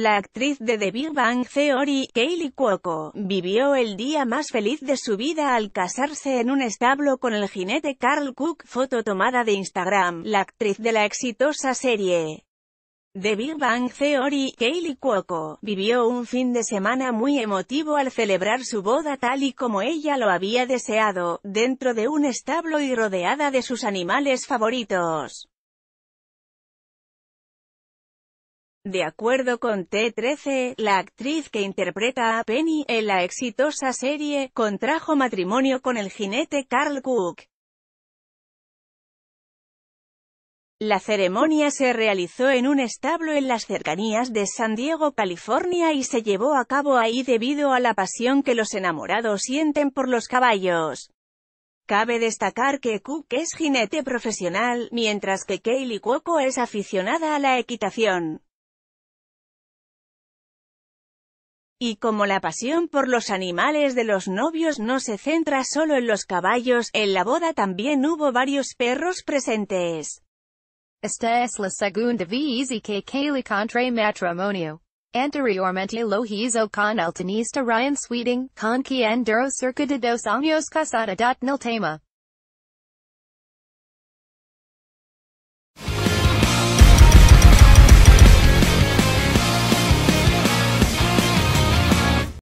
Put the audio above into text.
La actriz de The Big Bang Theory, Kaylee Cuoco, vivió el día más feliz de su vida al casarse en un establo con el jinete Carl Cook, foto tomada de Instagram. La actriz de la exitosa serie The Big Bang Theory, Kaley Cuoco, vivió un fin de semana muy emotivo al celebrar su boda tal y como ella lo había deseado, dentro de un establo y rodeada de sus animales favoritos. De acuerdo con T13, la actriz que interpreta a Penny en la exitosa serie, contrajo matrimonio con el jinete Carl Cook. La ceremonia se realizó en un establo en las cercanías de San Diego, California y se llevó a cabo ahí debido a la pasión que los enamorados sienten por los caballos. Cabe destacar que Cook es jinete profesional, mientras que Kaylee Cuoco es aficionada a la equitación. Y como la pasión por los animales de los novios no se centra solo en los caballos, en la boda también hubo varios perros presentes. Esta es la segunda vez que Kaylee contra matrimonio. Anteriormente lo hizo con el tenista Ryan Sweeting, con quien duró cerca de dos años casada. Nil tema